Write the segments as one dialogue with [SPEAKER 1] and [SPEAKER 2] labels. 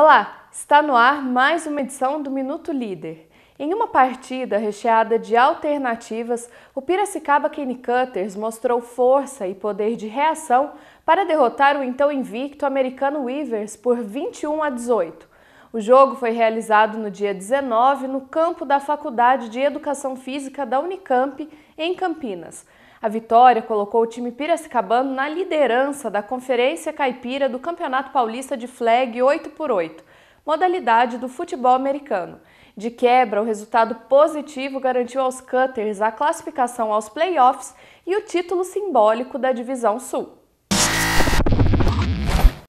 [SPEAKER 1] Olá, está no ar mais uma edição do Minuto Líder. Em uma partida recheada de alternativas, o Piracicaba Kenny Cutters mostrou força e poder de reação para derrotar o então invicto americano Weavers por 21 a 18. O jogo foi realizado no dia 19 no campo da Faculdade de Educação Física da Unicamp, em Campinas. A vitória colocou o time piracicabano na liderança da Conferência Caipira do Campeonato Paulista de Flag 8x8, modalidade do futebol americano. De quebra, o resultado positivo garantiu aos Cutters a classificação aos playoffs e o título simbólico da Divisão Sul.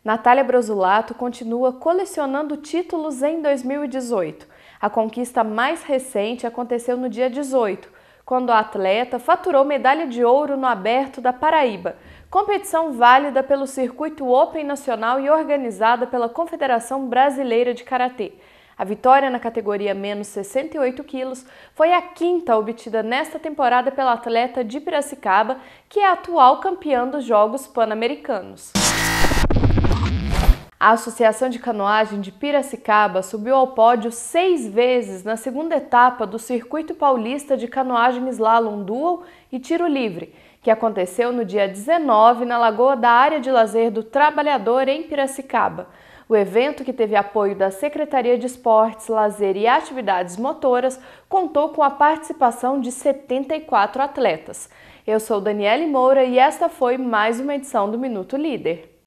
[SPEAKER 1] Natália Brosulato continua colecionando títulos em 2018. A conquista mais recente aconteceu no dia 18, quando a atleta faturou medalha de ouro no Aberto da Paraíba, competição válida pelo Circuito Open Nacional e organizada pela Confederação Brasileira de Karatê. A vitória na categoria menos 68 quilos foi a quinta obtida nesta temporada pela atleta de Piracicaba, que é a atual campeã dos Jogos Pan-Americanos. A Associação de Canoagem de Piracicaba subiu ao pódio seis vezes na segunda etapa do Circuito Paulista de Canoagem Slalom Dual e Tiro Livre, que aconteceu no dia 19 na Lagoa da Área de Lazer do Trabalhador, em Piracicaba. O evento, que teve apoio da Secretaria de Esportes, Lazer e Atividades Motoras, contou com a participação de 74 atletas. Eu sou Daniele Moura e esta foi mais uma edição do Minuto Líder.